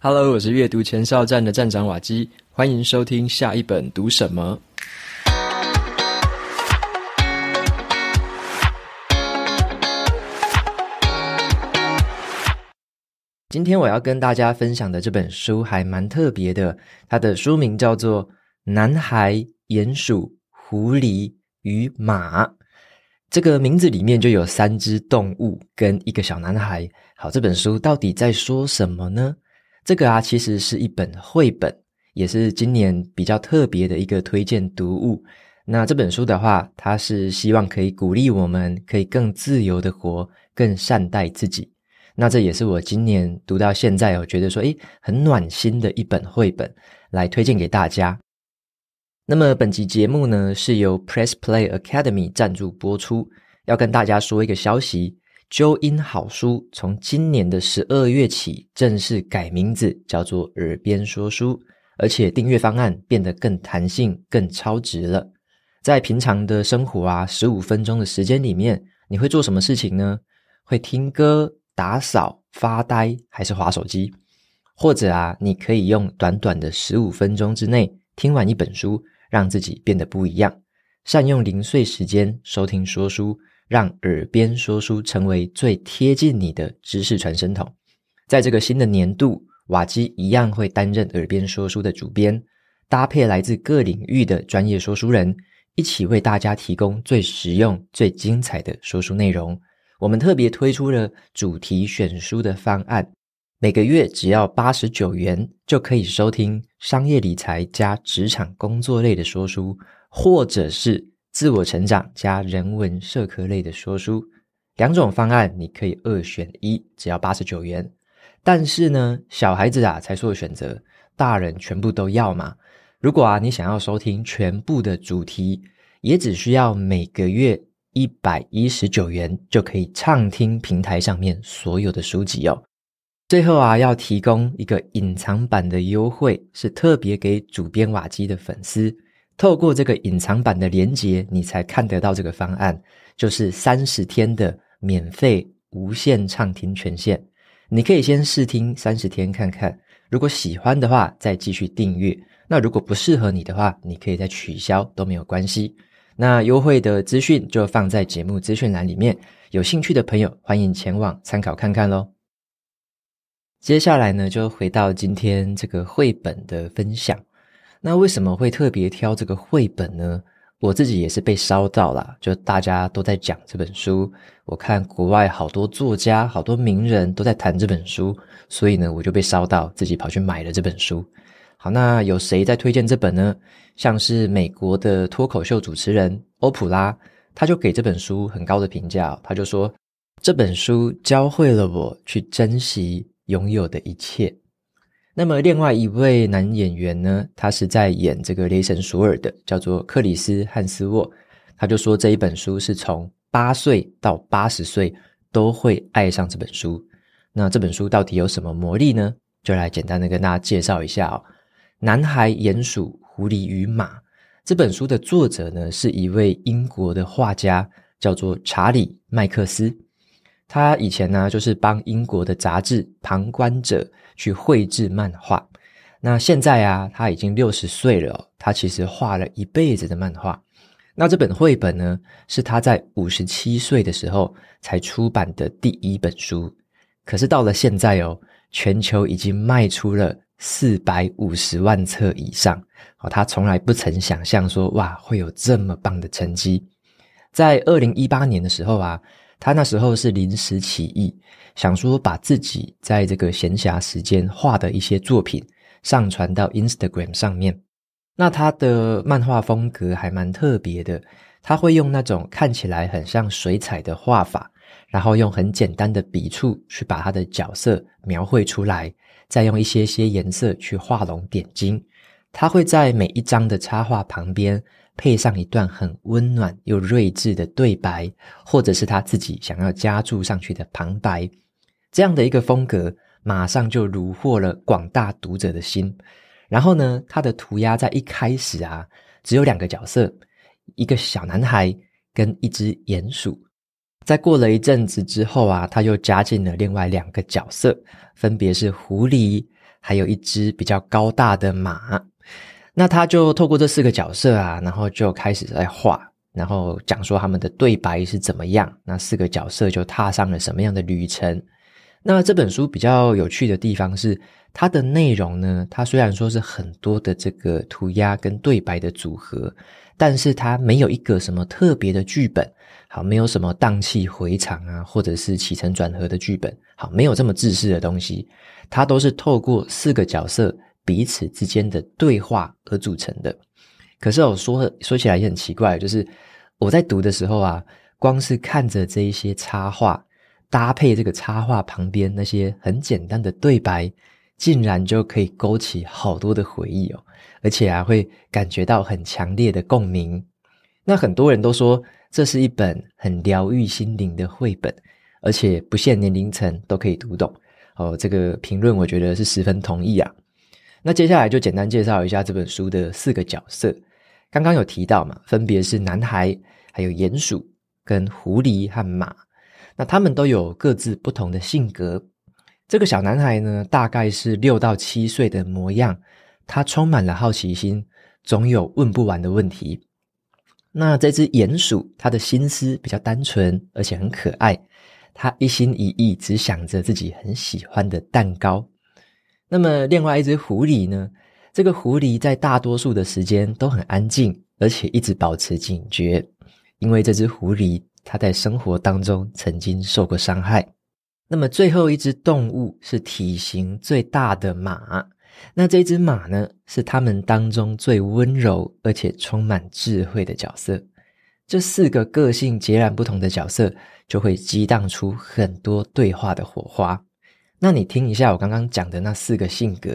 Hello，我是阅读前哨站的站长瓦基，欢迎收听下一本读什么。今天我要跟大家分享的这本书还蛮特别的，它的书名叫做《男孩、鼹鼠、狐狸与马》。这个名字里面就有三只动物跟一个小男孩。好，这本书到底在说什么呢？这个啊，其实是一本绘本，也是今年比较特别的一个推荐读物。那这本书的话，它是希望可以鼓励我们，可以更自由的活，更善待自己。那这也是我今年读到现在，我觉得说，哎，很暖心的一本绘本，来推荐给大家。那么，本集节目呢，是由 Press Play Academy 赞助播出。要跟大家说一个消息。纠音好书从今年的十二月起正式改名字，叫做耳边说书，而且订阅方案变得更弹性、更超值了。在平常的生活啊，十五分钟的时间里面，你会做什么事情呢？会听歌、打扫、发呆，还是滑手机？或者啊，你可以用短短的十五分钟之内听完一本书，让自己变得不一样。善用零碎时间收听说书。让耳边说书成为最贴近你的知识传声筒。在这个新的年度，瓦基一样会担任耳边说书的主编，搭配来自各领域的专业说书人，一起为大家提供最实用、最精彩的说书内容。我们特别推出了主题选书的方案，每个月只要八十九元，就可以收听商业理财加职场工作类的说书，或者是。自我成长加人文社科类的说书，两种方案你可以二选一，只要八十九元。但是呢，小孩子啊才做选择，大人全部都要嘛。如果啊你想要收听全部的主题，也只需要每个月一百一十九元就可以畅听平台上面所有的书籍哦。最后啊，要提供一个隐藏版的优惠，是特别给主编瓦基的粉丝。透过这个隐藏版的连接，你才看得到这个方案，就是三十天的免费无限畅听权限。你可以先试听三十天看看，如果喜欢的话，再继续订阅。那如果不适合你的话，你可以再取消都没有关系。那优惠的资讯就放在节目资讯栏里面，有兴趣的朋友欢迎前往参考看看喽。接下来呢，就回到今天这个绘本的分享。那为什么会特别挑这个绘本呢？我自己也是被烧到了，就大家都在讲这本书，我看国外好多作家、好多名人都在谈这本书，所以呢，我就被烧到自己跑去买了这本书。好，那有谁在推荐这本呢？像是美国的脱口秀主持人欧普拉，他就给这本书很高的评价，他就说这本书教会了我去珍惜拥有的一切。那么，另外一位男演员呢，他是在演这个《雷神索尔》的，叫做克里斯·汉斯沃。他就说，这一本书是从八岁到八十岁都会爱上这本书。那这本书到底有什么魔力呢？就来简单的跟大家介绍一下哦。男孩、鼹鼠、狐狸与马》这本书的作者呢，是一位英国的画家，叫做查理·麦克斯。他以前呢，就是帮英国的杂志《旁观者》。去绘制漫画。那现在啊，他已经六十岁了。他其实画了一辈子的漫画。那这本绘本呢，是他在五十七岁的时候才出版的第一本书。可是到了现在哦，全球已经卖出了四百五十万册以上。哦，他从来不曾想象说哇会有这么棒的成绩。在二零一八年的时候啊。他那时候是临时起意，想说把自己在这个闲暇时间画的一些作品上传到 Instagram 上面。那他的漫画风格还蛮特别的，他会用那种看起来很像水彩的画法，然后用很简单的笔触去把他的角色描绘出来，再用一些些颜色去画龙点睛。他会在每一张的插画旁边。配上一段很温暖又睿智的对白，或者是他自己想要加注上去的旁白，这样的一个风格，马上就虏获了广大读者的心。然后呢，他的涂鸦在一开始啊，只有两个角色，一个小男孩跟一只鼹鼠。在过了一阵子之后啊，他又加进了另外两个角色，分别是狐狸，还有一只比较高大的马。那他就透过这四个角色啊，然后就开始在画，然后讲说他们的对白是怎么样。那四个角色就踏上了什么样的旅程？那这本书比较有趣的地方是，它的内容呢，它虽然说是很多的这个涂鸦跟对白的组合，但是它没有一个什么特别的剧本，好，没有什么荡气回肠啊，或者是起承转合的剧本，好，没有这么自私的东西。它都是透过四个角色彼此之间的对话。而组成的。可是我说说起来也很奇怪，就是我在读的时候啊，光是看着这一些插画，搭配这个插画旁边那些很简单的对白，竟然就可以勾起好多的回忆哦，而且啊会感觉到很强烈的共鸣。那很多人都说这是一本很疗愈心灵的绘本，而且不限年龄层都可以读懂。哦，这个评论我觉得是十分同意啊。那接下来就简单介绍一下这本书的四个角色。刚刚有提到嘛，分别是男孩、还有鼹鼠、跟狐狸和马。那他们都有各自不同的性格。这个小男孩呢，大概是六到七岁的模样，他充满了好奇心，总有问不完的问题。那这只鼹鼠，他的心思比较单纯，而且很可爱，他一心一意只想着自己很喜欢的蛋糕。那么，另外一只狐狸呢？这个狐狸在大多数的时间都很安静，而且一直保持警觉，因为这只狐狸它在生活当中曾经受过伤害。那么，最后一只动物是体型最大的马，那这只马呢，是他们当中最温柔而且充满智慧的角色。这四个个性截然不同的角色，就会激荡出很多对话的火花。那你听一下我刚刚讲的那四个性格，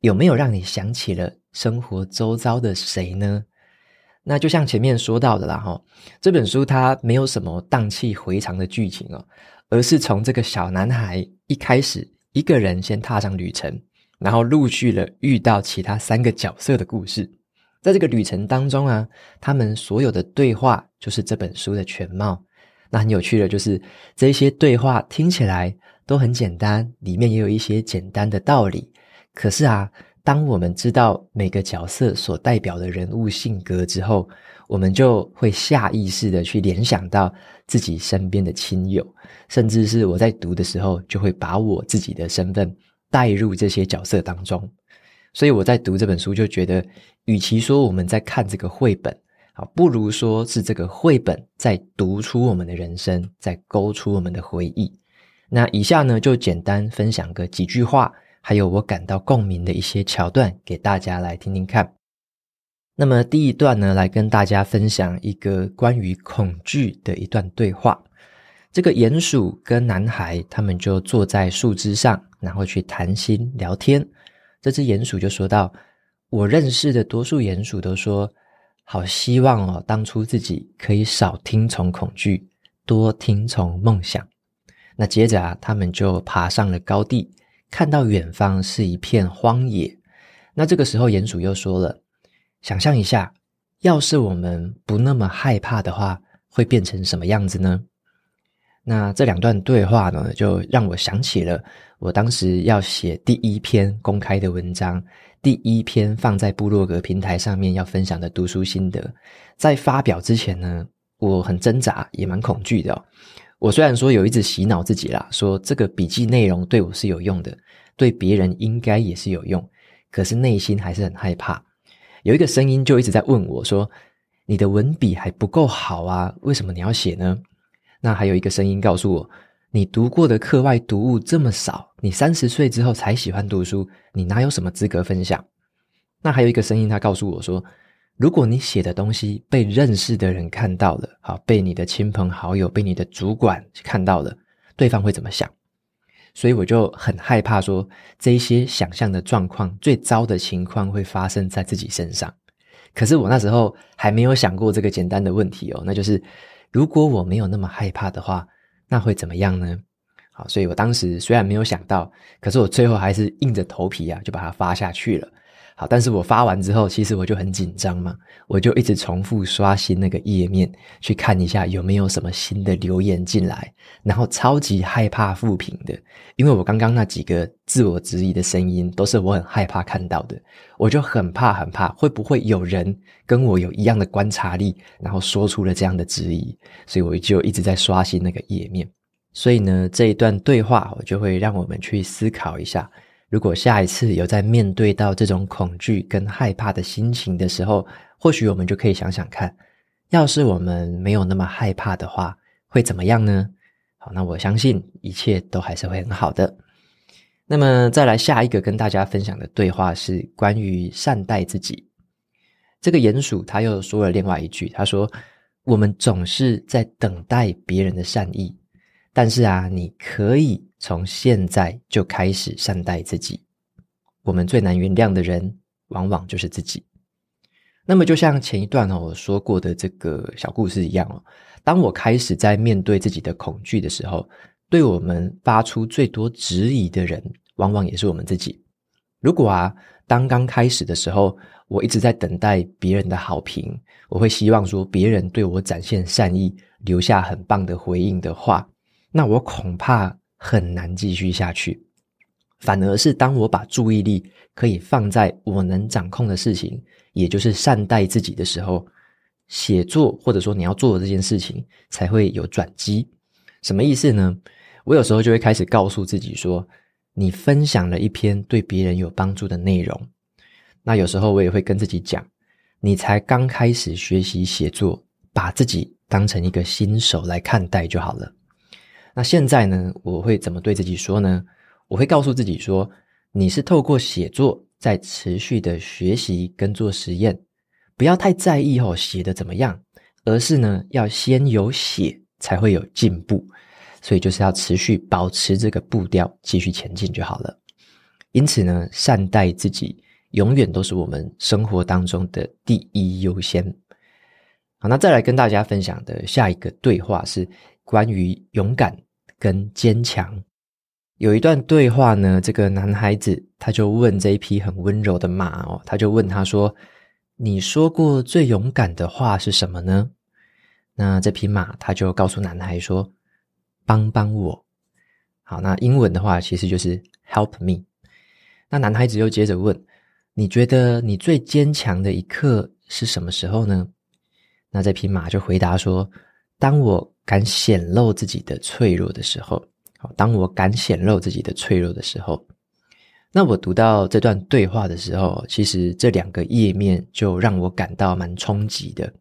有没有让你想起了生活周遭的谁呢？那就像前面说到的啦，哈，这本书它没有什么荡气回肠的剧情哦，而是从这个小男孩一开始一个人先踏上旅程，然后陆续了遇到其他三个角色的故事。在这个旅程当中啊，他们所有的对话就是这本书的全貌。那很有趣的，就是这些对话听起来。都很简单，里面也有一些简单的道理。可是啊，当我们知道每个角色所代表的人物性格之后，我们就会下意识的去联想到自己身边的亲友，甚至是我在读的时候，就会把我自己的身份带入这些角色当中。所以我在读这本书，就觉得，与其说我们在看这个绘本，啊，不如说是这个绘本在读出我们的人生，在勾出我们的回忆。那以下呢，就简单分享个几句话，还有我感到共鸣的一些桥段给大家来听听看。那么第一段呢，来跟大家分享一个关于恐惧的一段对话。这个鼹鼠跟男孩他们就坐在树枝上，然后去谈心聊天。这只鼹鼠就说到：“我认识的多数鼹鼠都说，好希望哦，当初自己可以少听从恐惧，多听从梦想。”那接着啊，他们就爬上了高地，看到远方是一片荒野。那这个时候，鼹鼠又说了：“想象一下，要是我们不那么害怕的话，会变成什么样子呢？”那这两段对话呢，就让我想起了我当时要写第一篇公开的文章，第一篇放在部落格平台上面要分享的读书心得。在发表之前呢，我很挣扎，也蛮恐惧的哦。我虽然说有一直洗脑自己啦，说这个笔记内容对我是有用的，对别人应该也是有用，可是内心还是很害怕。有一个声音就一直在问我说：“你的文笔还不够好啊，为什么你要写呢？”那还有一个声音告诉我：“你读过的课外读物这么少，你三十岁之后才喜欢读书，你哪有什么资格分享？”那还有一个声音他告诉我说。如果你写的东西被认识的人看到了，好，被你的亲朋好友、被你的主管看到了，对方会怎么想？所以我就很害怕说这一些想象的状况，最糟的情况会发生在自己身上。可是我那时候还没有想过这个简单的问题哦，那就是如果我没有那么害怕的话，那会怎么样呢？好，所以我当时虽然没有想到，可是我最后还是硬着头皮啊，就把它发下去了。好，但是我发完之后，其实我就很紧张嘛，我就一直重复刷新那个页面，去看一下有没有什么新的留言进来，然后超级害怕负评的，因为我刚刚那几个自我质疑的声音，都是我很害怕看到的，我就很怕很怕会不会有人跟我有一样的观察力，然后说出了这样的质疑，所以我就一直在刷新那个页面。所以呢，这一段对话，我就会让我们去思考一下。如果下一次有在面对到这种恐惧跟害怕的心情的时候，或许我们就可以想想看，要是我们没有那么害怕的话，会怎么样呢？好，那我相信一切都还是会很好的。那么再来下一个跟大家分享的对话是关于善待自己。这个鼹鼠他又说了另外一句，他说：“我们总是在等待别人的善意，但是啊，你可以。”从现在就开始善待自己。我们最难原谅的人，往往就是自己。那么，就像前一段哦我说过的这个小故事一样哦，当我开始在面对自己的恐惧的时候，对我们发出最多质疑的人，往往也是我们自己。如果啊，刚刚开始的时候，我一直在等待别人的好评，我会希望说别人对我展现善意，留下很棒的回应的话，那我恐怕。很难继续下去，反而是当我把注意力可以放在我能掌控的事情，也就是善待自己的时候，写作或者说你要做的这件事情才会有转机。什么意思呢？我有时候就会开始告诉自己说：“你分享了一篇对别人有帮助的内容。”那有时候我也会跟自己讲：“你才刚开始学习写作，把自己当成一个新手来看待就好了。”那现在呢？我会怎么对自己说呢？我会告诉自己说：“你是透过写作在持续的学习跟做实验，不要太在意哦写的怎么样，而是呢要先有写才会有进步，所以就是要持续保持这个步调，继续前进就好了。因此呢，善待自己永远都是我们生活当中的第一优先。好，那再来跟大家分享的下一个对话是关于勇敢。”跟坚强有一段对话呢。这个男孩子他就问这一匹很温柔的马哦，他就问他说：“你说过最勇敢的话是什么呢？”那这匹马他就告诉男孩说：“帮帮我。”好，那英文的话其实就是 “help me”。那男孩子又接着问：“你觉得你最坚强的一刻是什么时候呢？”那这匹马就回答说：“当我……”敢显露自己的脆弱的时候，好，当我敢显露自己的脆弱的时候，那我读到这段对话的时候，其实这两个页面就让我感到蛮冲击的，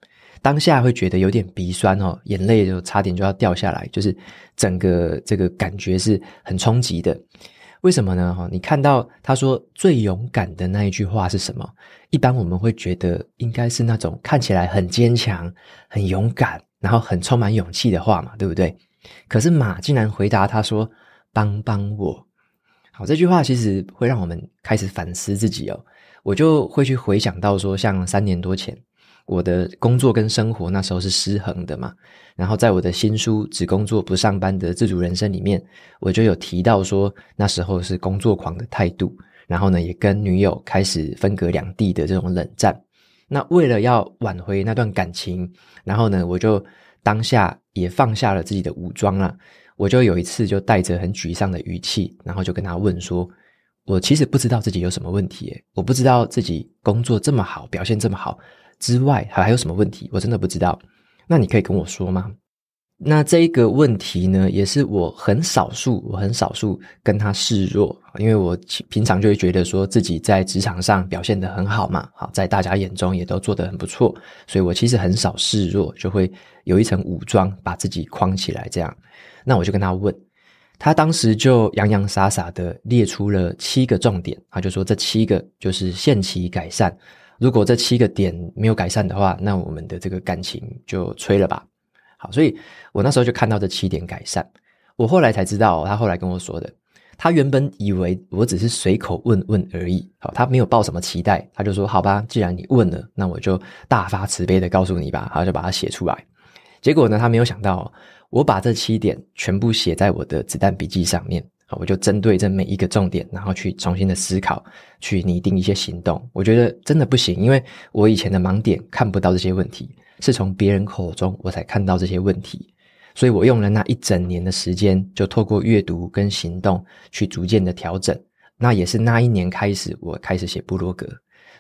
当下会觉得有点鼻酸哦，眼泪就差点就要掉下来，就是整个这个感觉是很冲击的。为什么呢？哈，你看到他说最勇敢的那一句话是什么？一般我们会觉得应该是那种看起来很坚强、很勇敢。然后很充满勇气的话嘛，对不对？可是马竟然回答他说：“帮帮我！”好，这句话其实会让我们开始反思自己哦。我就会去回想到说，像三年多前，我的工作跟生活那时候是失衡的嘛。然后在我的新书《只工作不上班的自主人生》里面，我就有提到说，那时候是工作狂的态度，然后呢，也跟女友开始分隔两地的这种冷战。那为了要挽回那段感情，然后呢，我就当下也放下了自己的武装了。我就有一次就带着很沮丧的语气，然后就跟他问说：“我其实不知道自己有什么问题，我不知道自己工作这么好，表现这么好之外，还还有什么问题？我真的不知道。那你可以跟我说吗？”那这个问题呢，也是我很少数，我很少数跟他示弱，因为我平常就会觉得说自己在职场上表现的很好嘛，好在大家眼中也都做的很不错，所以我其实很少示弱，就会有一层武装把自己框起来。这样，那我就跟他问他，当时就洋洋洒洒的列出了七个重点啊，就说这七个就是限期改善，如果这七个点没有改善的话，那我们的这个感情就吹了吧。好，所以我那时候就看到这七点改善。我后来才知道，他后来跟我说的，他原本以为我只是随口问问而已，好，他没有抱什么期待，他就说：“好吧，既然你问了，那我就大发慈悲的告诉你吧。”然后就把它写出来。结果呢，他没有想到，我把这七点全部写在我的子弹笔记上面啊，我就针对这每一个重点，然后去重新的思考，去拟定一些行动。我觉得真的不行，因为我以前的盲点看不到这些问题。是从别人口中我才看到这些问题，所以我用了那一整年的时间，就透过阅读跟行动去逐渐的调整。那也是那一年开始，我开始写布洛格，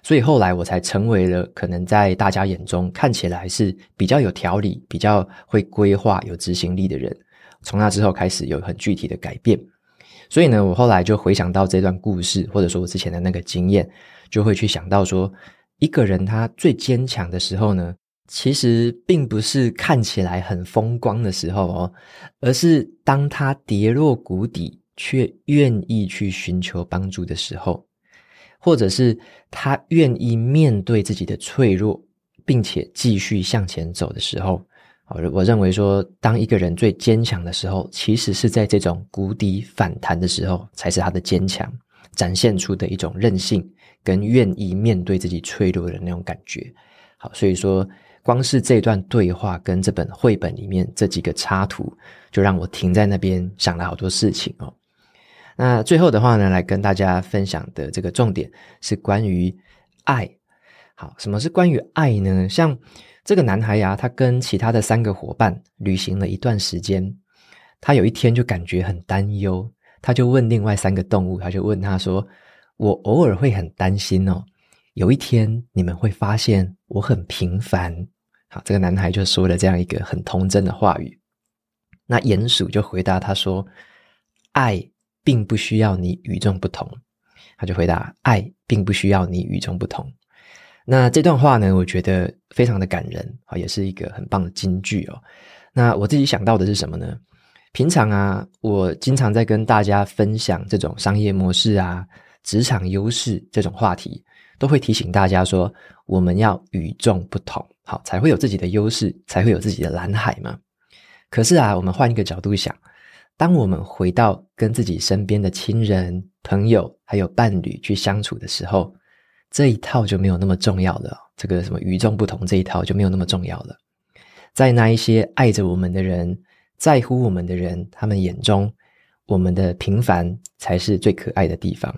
所以后来我才成为了可能在大家眼中看起来是比较有条理、比较会规划、有执行力的人。从那之后开始有很具体的改变。所以呢，我后来就回想到这段故事，或者说我之前的那个经验，就会去想到说，一个人他最坚强的时候呢？其实并不是看起来很风光的时候哦，而是当他跌落谷底却愿意去寻求帮助的时候，或者是他愿意面对自己的脆弱，并且继续向前走的时候，我我认为说，当一个人最坚强的时候，其实是在这种谷底反弹的时候，才是他的坚强展现出的一种韧性跟愿意面对自己脆弱的那种感觉。好，所以说。光是这段对话跟这本绘本里面这几个插图，就让我停在那边想了好多事情哦。那最后的话呢，来跟大家分享的这个重点是关于爱。好，什么是关于爱呢？像这个男孩呀，他跟其他的三个伙伴旅行了一段时间，他有一天就感觉很担忧，他就问另外三个动物，他就问他说：“我偶尔会很担心哦，有一天你们会发现我很平凡。”好，这个男孩就说了这样一个很童真的话语。那鼹鼠就回答他说：“爱并不需要你与众不同。”他就回答：“爱并不需要你与众不同。”那这段话呢，我觉得非常的感人啊，也是一个很棒的金句哦。那我自己想到的是什么呢？平常啊，我经常在跟大家分享这种商业模式啊、职场优势这种话题，都会提醒大家说：我们要与众不同。好，才会有自己的优势，才会有自己的蓝海嘛。可是啊，我们换一个角度想，当我们回到跟自己身边的亲人、朋友还有伴侣去相处的时候，这一套就没有那么重要了。这个什么与众不同这一套就没有那么重要了。在那一些爱着我们的人、在乎我们的人，他们眼中，我们的平凡才是最可爱的地方。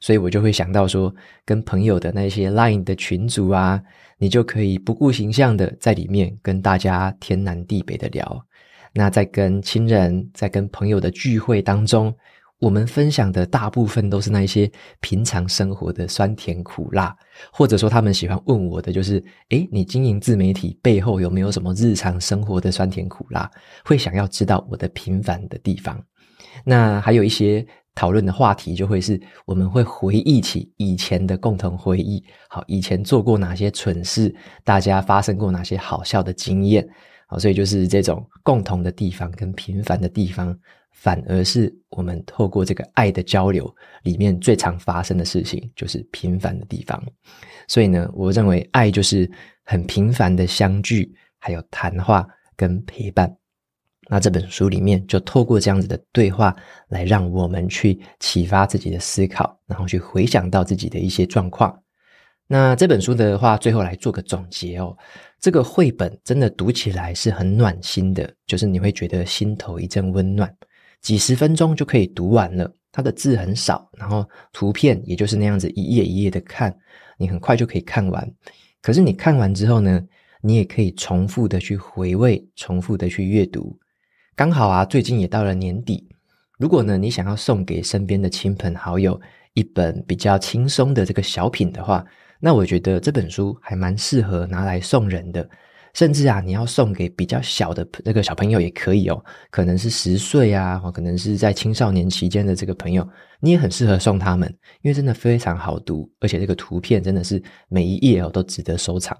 所以我就会想到说，跟朋友的那些 Line 的群组啊，你就可以不顾形象的在里面跟大家天南地北的聊。那在跟亲人、在跟朋友的聚会当中，我们分享的大部分都是那一些平常生活的酸甜苦辣，或者说他们喜欢问我的就是，诶，你经营自媒体背后有没有什么日常生活的酸甜苦辣？会想要知道我的平凡的地方。那还有一些讨论的话题，就会是我们会回忆起以前的共同回忆。好，以前做过哪些蠢事？大家发生过哪些好笑的经验？好，所以就是这种共同的地方跟平凡的地方，反而是我们透过这个爱的交流里面最常发生的事情，就是平凡的地方。所以呢，我认为爱就是很平凡的相聚，还有谈话跟陪伴。那这本书里面就透过这样子的对话来让我们去启发自己的思考，然后去回想到自己的一些状况。那这本书的话，最后来做个总结哦。这个绘本真的读起来是很暖心的，就是你会觉得心头一阵温暖。几十分钟就可以读完了，它的字很少，然后图片也就是那样子一页一页的看，你很快就可以看完。可是你看完之后呢，你也可以重复的去回味，重复的去阅读。刚好啊，最近也到了年底。如果呢，你想要送给身边的亲朋好友一本比较轻松的这个小品的话，那我觉得这本书还蛮适合拿来送人的。甚至啊，你要送给比较小的那个小朋友也可以哦，可能是十岁啊，或可能是在青少年期间的这个朋友，你也很适合送他们，因为真的非常好读，而且这个图片真的是每一页哦都值得收藏。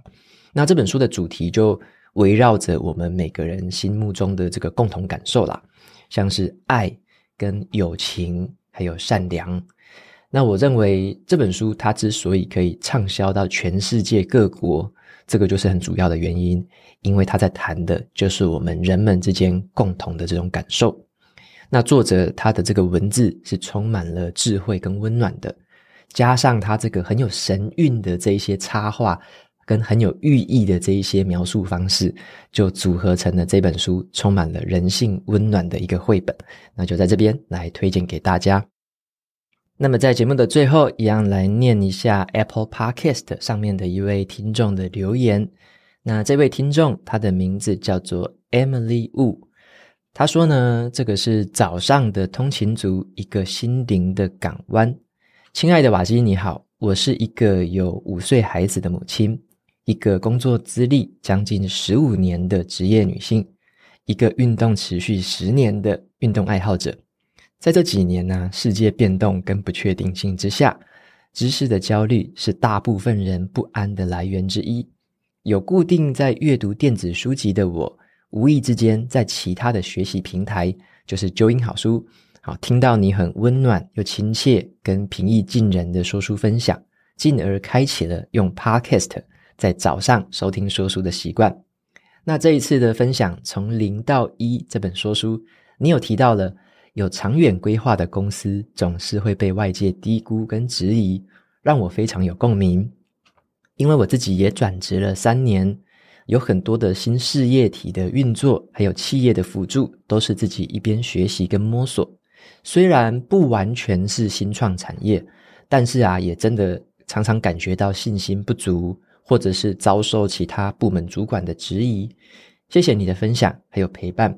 那这本书的主题就。围绕着我们每个人心目中的这个共同感受啦，像是爱、跟友情，还有善良。那我认为这本书它之所以可以畅销到全世界各国，这个就是很主要的原因，因为他在谈的就是我们人们之间共同的这种感受。那作者他的这个文字是充满了智慧跟温暖的，加上他这个很有神韵的这一些插画。跟很有寓意的这一些描述方式，就组合成了这本书，充满了人性温暖的一个绘本。那就在这边来推荐给大家。那么在节目的最后，一样来念一下 Apple Podcast 上面的一位听众的留言。那这位听众他的名字叫做 Emily Wu，他说呢：“这个是早上的通勤族一个心灵的港湾。”亲爱的瓦基，你好，我是一个有五岁孩子的母亲。一个工作资历将近十五年的职业女性，一个运动持续十年的运动爱好者，在这几年呢，世界变动跟不确定性之下，知识的焦虑是大部分人不安的来源之一。有固定在阅读电子书籍的我，无意之间在其他的学习平台，就是 Join 好书，好听到你很温暖又亲切跟平易近人的说书分享，进而开启了用 Podcast。在早上收听说书的习惯。那这一次的分享，从零到一这本说书，你有提到了有长远规划的公司总是会被外界低估跟质疑，让我非常有共鸣。因为我自己也转职了三年，有很多的新事业体的运作，还有企业的辅助，都是自己一边学习跟摸索。虽然不完全是新创产业，但是啊，也真的常常感觉到信心不足。或者是遭受其他部门主管的质疑。谢谢你的分享，还有陪伴，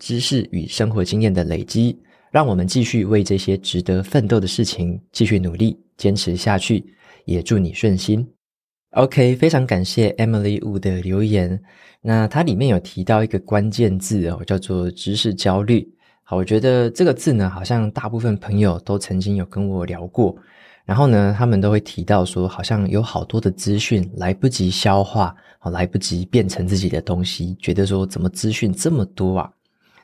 知识与生活经验的累积，让我们继续为这些值得奋斗的事情继续努力，坚持下去。也祝你顺心。OK，非常感谢 Emily w u 的留言。那它里面有提到一个关键字哦，叫做知识焦虑。好，我觉得这个字呢，好像大部分朋友都曾经有跟我聊过。然后呢，他们都会提到说，好像有好多的资讯来不及消化，来不及变成自己的东西，觉得说怎么资讯这么多啊？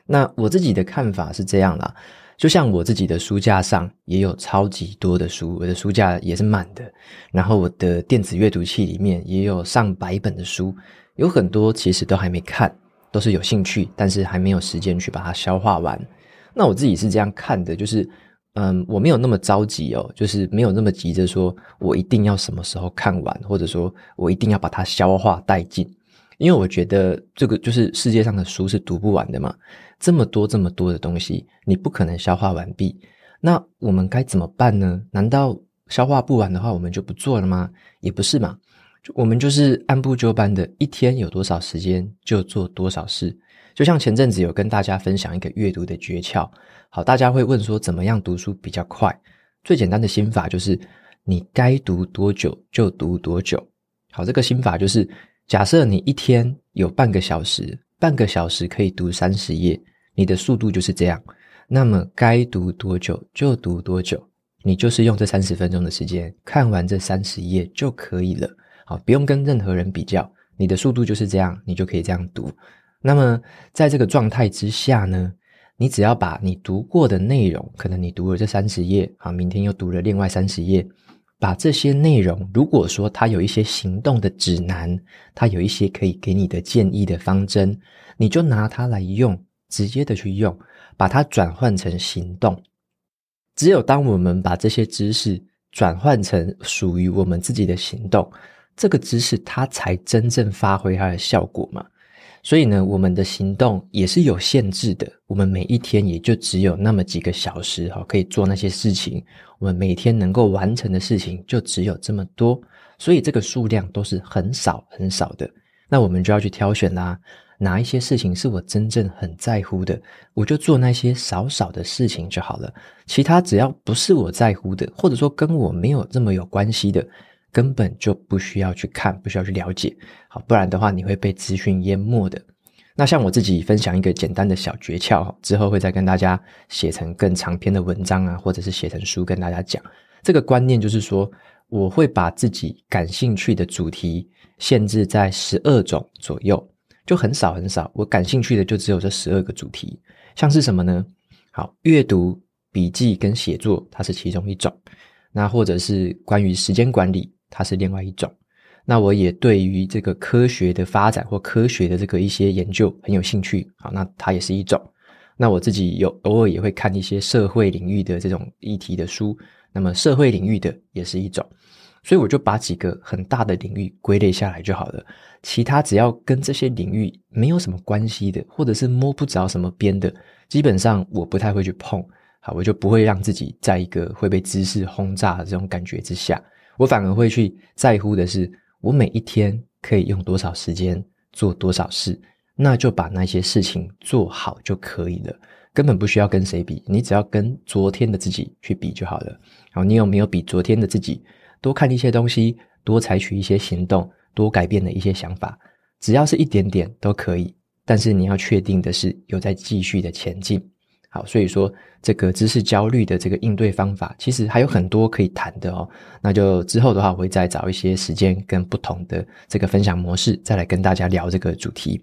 那我自己的看法是这样啦，就像我自己的书架上也有超级多的书，我的书架也是满的，然后我的电子阅读器里面也有上百本的书，有很多其实都还没看，都是有兴趣，但是还没有时间去把它消化完。那我自己是这样看的，就是。嗯，我没有那么着急哦，就是没有那么急着说，我一定要什么时候看完，或者说我一定要把它消化殆尽。因为我觉得这个就是世界上的书是读不完的嘛，这么多这么多的东西，你不可能消化完毕。那我们该怎么办呢？难道消化不完的话，我们就不做了吗？也不是嘛，我们就是按部就班的，一天有多少时间就做多少事。就像前阵子有跟大家分享一个阅读的诀窍，好，大家会问说怎么样读书比较快？最简单的心法就是你该读多久就读多久。好，这个心法就是假设你一天有半个小时，半个小时可以读三十页，你的速度就是这样。那么该读多久就读多久，你就是用这三十分钟的时间看完这三十页就可以了。好，不用跟任何人比较，你的速度就是这样，你就可以这样读。那么，在这个状态之下呢，你只要把你读过的内容，可能你读了这三十页，啊，明天又读了另外三十页，把这些内容，如果说它有一些行动的指南，它有一些可以给你的建议的方针，你就拿它来用，直接的去用，把它转换成行动。只有当我们把这些知识转换成属于我们自己的行动，这个知识它才真正发挥它的效果嘛。所以呢，我们的行动也是有限制的。我们每一天也就只有那么几个小时，哈，可以做那些事情。我们每天能够完成的事情就只有这么多，所以这个数量都是很少很少的。那我们就要去挑选啦，哪一些事情是我真正很在乎的，我就做那些少少的事情就好了。其他只要不是我在乎的，或者说跟我没有这么有关系的。根本就不需要去看，不需要去了解，好，不然的话你会被资讯淹没的。那像我自己分享一个简单的小诀窍，之后会再跟大家写成更长篇的文章啊，或者是写成书跟大家讲。这个观念就是说，我会把自己感兴趣的主题限制在十二种左右，就很少很少。我感兴趣的就只有这十二个主题，像是什么呢？好，阅读笔记跟写作，它是其中一种。那或者是关于时间管理。它是另外一种，那我也对于这个科学的发展或科学的这个一些研究很有兴趣。好，那它也是一种。那我自己有偶尔也会看一些社会领域的这种议题的书，那么社会领域的也是一种。所以我就把几个很大的领域归类下来就好了。其他只要跟这些领域没有什么关系的，或者是摸不着什么边的，基本上我不太会去碰。好，我就不会让自己在一个会被知识轰炸的这种感觉之下。我反而会去在乎的是，我每一天可以用多少时间做多少事，那就把那些事情做好就可以了，根本不需要跟谁比，你只要跟昨天的自己去比就好了。然后你有没有比昨天的自己多看一些东西，多采取一些行动，多改变了一些想法，只要是一点点都可以。但是你要确定的是，有在继续的前进。好，所以说这个知识焦虑的这个应对方法，其实还有很多可以谈的哦。那就之后的话，我会再找一些时间，跟不同的这个分享模式，再来跟大家聊这个主题。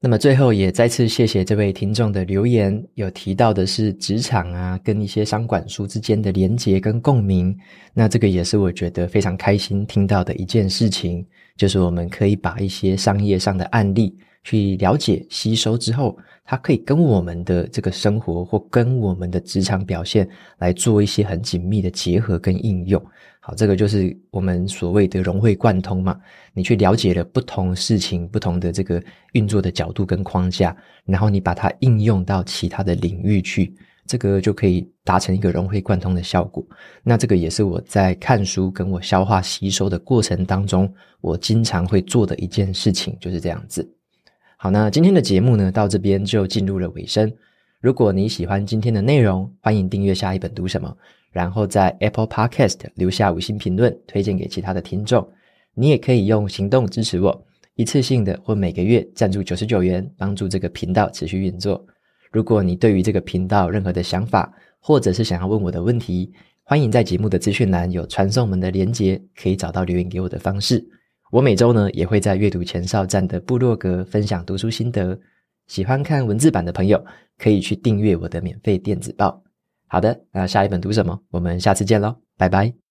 那么最后也再次谢谢这位听众的留言，有提到的是职场啊，跟一些商管书之间的连结跟共鸣。那这个也是我觉得非常开心听到的一件事情，就是我们可以把一些商业上的案例去了解、吸收之后。它可以跟我们的这个生活，或跟我们的职场表现来做一些很紧密的结合跟应用。好，这个就是我们所谓的融会贯通嘛。你去了解了不同事情不同的这个运作的角度跟框架，然后你把它应用到其他的领域去，这个就可以达成一个融会贯通的效果。那这个也是我在看书跟我消化吸收的过程当中，我经常会做的一件事情，就是这样子。好，那今天的节目呢，到这边就进入了尾声。如果你喜欢今天的内容，欢迎订阅下一本读什么，然后在 Apple Podcast 留下五星评论，推荐给其他的听众。你也可以用行动支持我，一次性的或每个月赞助九十九元，帮助这个频道持续运作。如果你对于这个频道任何的想法，或者是想要问我的问题，欢迎在节目的资讯栏有传送门的连接，可以找到留言给我的方式。我每周呢也会在阅读前哨站的部落格分享读书心得，喜欢看文字版的朋友可以去订阅我的免费电子报。好的，那下一本读什么？我们下次见喽，拜拜。